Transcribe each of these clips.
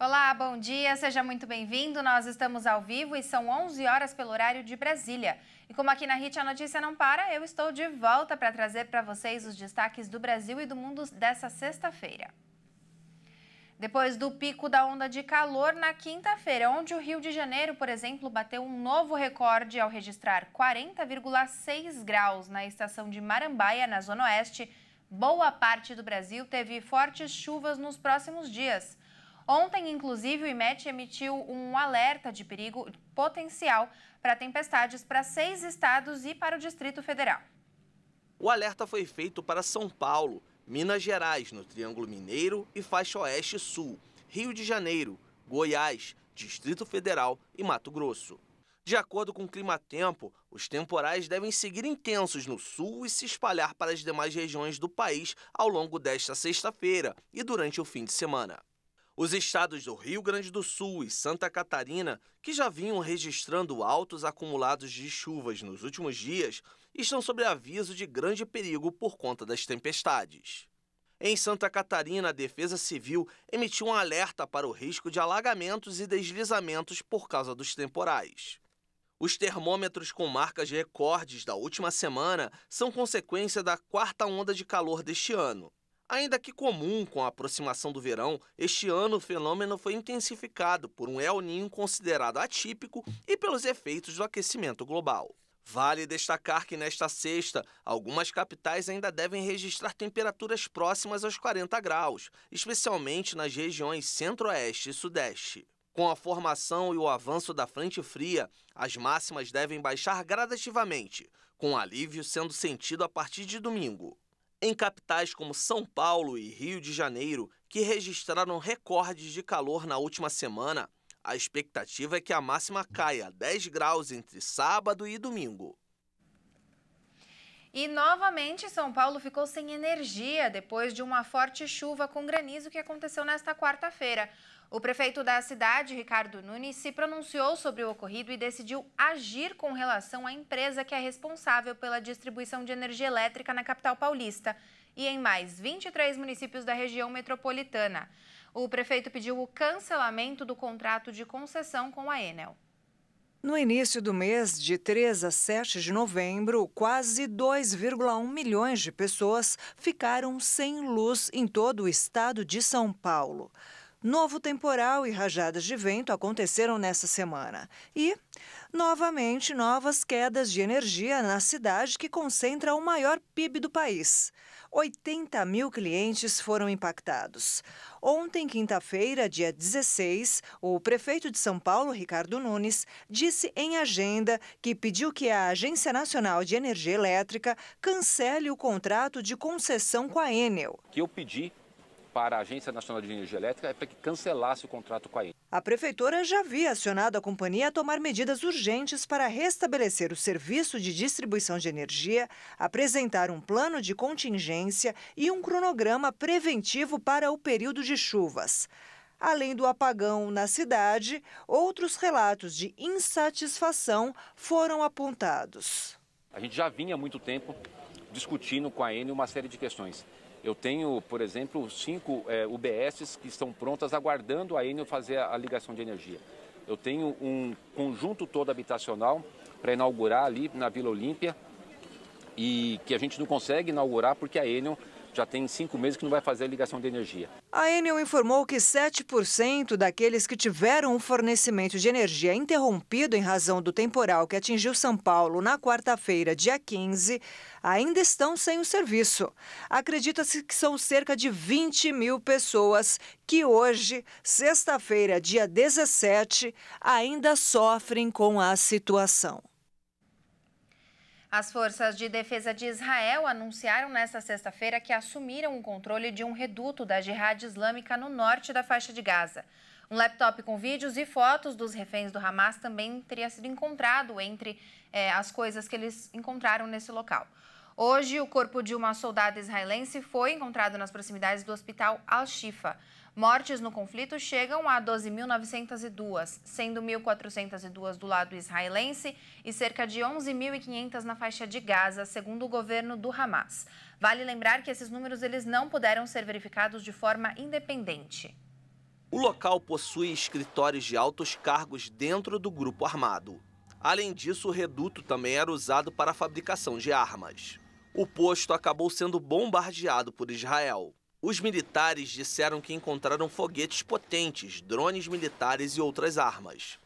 Olá, bom dia, seja muito bem-vindo. Nós estamos ao vivo e são 11 horas pelo horário de Brasília. E como aqui na RIT a notícia não para, eu estou de volta para trazer para vocês os destaques do Brasil e do mundo dessa sexta-feira. Depois do pico da onda de calor na quinta-feira, onde o Rio de Janeiro, por exemplo, bateu um novo recorde ao registrar 40,6 graus na estação de Marambaia, na Zona Oeste, boa parte do Brasil teve fortes chuvas nos próximos dias. Ontem, inclusive, o IMET emitiu um alerta de perigo potencial para tempestades para seis estados e para o Distrito Federal. O alerta foi feito para São Paulo, Minas Gerais, no Triângulo Mineiro e Faixa Oeste Sul, Rio de Janeiro, Goiás, Distrito Federal e Mato Grosso. De acordo com o Climatempo, os temporais devem seguir intensos no sul e se espalhar para as demais regiões do país ao longo desta sexta-feira e durante o fim de semana. Os estados do Rio Grande do Sul e Santa Catarina, que já vinham registrando altos acumulados de chuvas nos últimos dias, estão sob aviso de grande perigo por conta das tempestades. Em Santa Catarina, a Defesa Civil emitiu um alerta para o risco de alagamentos e deslizamentos por causa dos temporais. Os termômetros com marcas recordes da última semana são consequência da quarta onda de calor deste ano. Ainda que comum com a aproximação do verão, este ano o fenômeno foi intensificado por um El Ninho considerado atípico e pelos efeitos do aquecimento global. Vale destacar que nesta sexta, algumas capitais ainda devem registrar temperaturas próximas aos 40 graus, especialmente nas regiões centro-oeste e sudeste. Com a formação e o avanço da frente fria, as máximas devem baixar gradativamente, com alívio sendo sentido a partir de domingo. Em capitais como São Paulo e Rio de Janeiro, que registraram recordes de calor na última semana, a expectativa é que a máxima caia 10 graus entre sábado e domingo. E novamente, São Paulo ficou sem energia depois de uma forte chuva com granizo que aconteceu nesta quarta-feira. O prefeito da cidade, Ricardo Nunes, se pronunciou sobre o ocorrido e decidiu agir com relação à empresa que é responsável pela distribuição de energia elétrica na capital paulista e em mais 23 municípios da região metropolitana. O prefeito pediu o cancelamento do contrato de concessão com a Enel. No início do mês, de 3 a 7 de novembro, quase 2,1 milhões de pessoas ficaram sem luz em todo o estado de São Paulo. Novo temporal e rajadas de vento aconteceram nessa semana. E, novamente, novas quedas de energia na cidade que concentra o maior PIB do país. 80 mil clientes foram impactados. Ontem, quinta-feira, dia 16, o prefeito de São Paulo, Ricardo Nunes, disse em agenda que pediu que a Agência Nacional de Energia Elétrica cancele o contrato de concessão com a Enel. Que eu pedi para a Agência Nacional de Energia Elétrica é para que cancelasse o contrato com a ENE. A prefeitura já havia acionado a companhia a tomar medidas urgentes para restabelecer o serviço de distribuição de energia, apresentar um plano de contingência e um cronograma preventivo para o período de chuvas. Além do apagão na cidade, outros relatos de insatisfação foram apontados. A gente já vinha há muito tempo discutindo com a Enel uma série de questões. Eu tenho, por exemplo, cinco é, eh, UBSs que estão prontas aguardando a Enel fazer a, ligação de energia. Eu tenho um conjunto todo habitacional para inaugurar ali na Vila Olímpia e que a gente não consegue inaugurar porque a Enel já tem cinco meses que não vai fazer a ligação de energia. A Enel informou que 7% daqueles que tiveram um fornecimento de energia interrompido em razão do temporal que atingiu São Paulo na quarta-feira, dia 15, ainda estão sem o serviço. Acredita-se que são cerca de 20 mil pessoas que hoje, sexta-feira, dia 17, ainda sofrem com a situação. As forças de defesa de Israel anunciaram nesta sexta-feira que assumiram o controle de um reduto da Jihad Islâmica no norte da faixa de Gaza. Um laptop com vídeos e fotos dos reféns do Hamas também teria sido encontrado entre é, as coisas que eles encontraram nesse local. Hoje, o corpo de uma soldada israelense foi encontrado nas proximidades do hospital Al-Shifa. Mortes no conflito chegam a 12.902, sendo 1.402 do lado israelense e cerca de 11.500 na faixa de Gaza, segundo o governo do Hamas. Vale lembrar que esses números eles não puderam ser verificados de forma independente. O local possui escritórios de altos cargos dentro do grupo armado. Além disso, o reduto também era usado para a fabricação de armas. O posto acabou sendo bombardeado por Israel. Os militares disseram que encontraram foguetes potentes, drones militares e outras armas.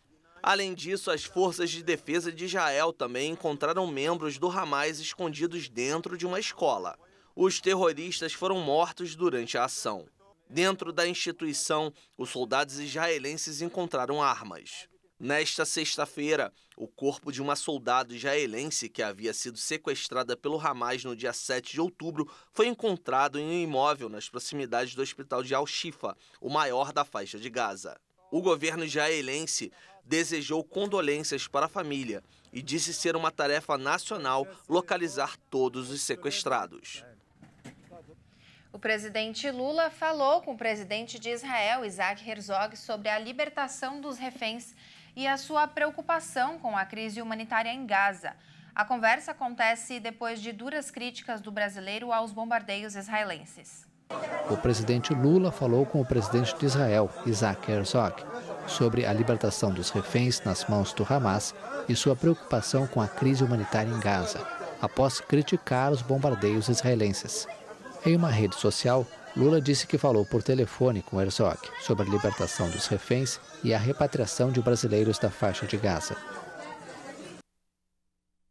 Além disso, as forças de defesa de Israel também encontraram membros do Hamas escondidos dentro de uma escola. Os terroristas foram mortos durante a ação. Dentro da instituição, os soldados israelenses encontraram armas. Nesta sexta-feira, o corpo de uma soldado israelense que havia sido sequestrada pelo Hamas no dia 7 de outubro foi encontrado em um imóvel nas proximidades do hospital de Al-Shifa, o maior da faixa de Gaza. O governo israelense desejou condolências para a família e disse ser uma tarefa nacional localizar todos os sequestrados. O presidente Lula falou com o presidente de Israel, Isaac Herzog, sobre a libertação dos reféns e a sua preocupação com a crise humanitária em Gaza. A conversa acontece depois de duras críticas do brasileiro aos bombardeios israelenses. O presidente Lula falou com o presidente de Israel, Isaac Herzog, sobre a libertação dos reféns nas mãos do Hamas e sua preocupação com a crise humanitária em Gaza, após criticar os bombardeios israelenses. Em uma rede social, Lula disse que falou por telefone com Herzog sobre a libertação dos reféns e a repatriação de brasileiros da faixa de Gaza.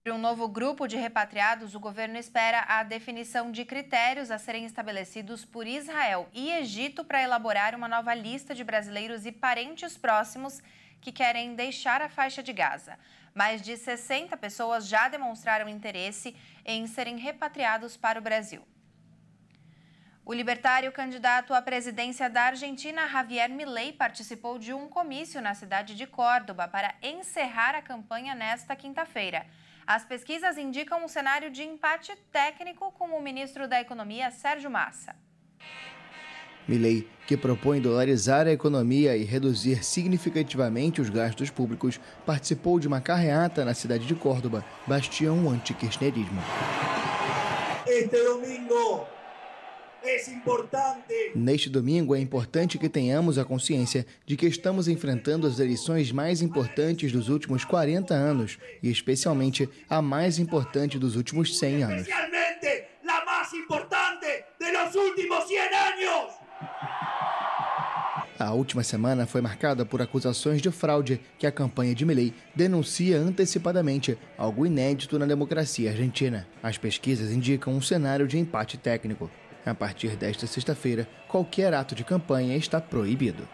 Para um novo grupo de repatriados, o governo espera a definição de critérios a serem estabelecidos por Israel e Egito para elaborar uma nova lista de brasileiros e parentes próximos que querem deixar a faixa de Gaza. Mais de 60 pessoas já demonstraram interesse em serem repatriados para o Brasil. O libertário candidato à presidência da Argentina, Javier Milei, participou de um comício na cidade de Córdoba para encerrar a campanha nesta quinta-feira. As pesquisas indicam um cenário de empate técnico com o ministro da Economia, Sérgio Massa. Milley, que propõe dolarizar a economia e reduzir significativamente os gastos públicos, participou de uma carreata na cidade de Córdoba, bastião anti-kirchnerismo. Este domingo Neste domingo, é importante que tenhamos a consciência de que estamos enfrentando as eleições mais importantes dos últimos 40 anos e, especialmente, a mais importante dos últimos 100 anos. A última semana foi marcada por acusações de fraude que a campanha de Milley denuncia antecipadamente, algo inédito na democracia argentina. As pesquisas indicam um cenário de empate técnico. A partir desta sexta-feira, qualquer ato de campanha está proibido.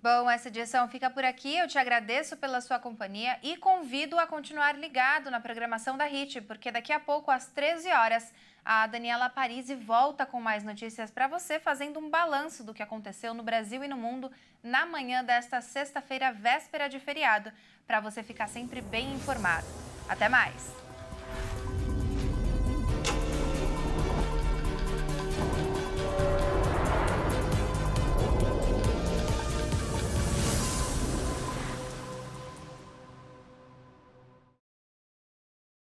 Bom, essa edição fica por aqui. Eu te agradeço pela sua companhia e convido a continuar ligado na programação da RIT, porque daqui a pouco, às 13 horas, a Daniela Parisi volta com mais notícias para você, fazendo um balanço do que aconteceu no Brasil e no mundo na manhã desta sexta-feira, véspera de feriado, para você ficar sempre bem informado. Até mais!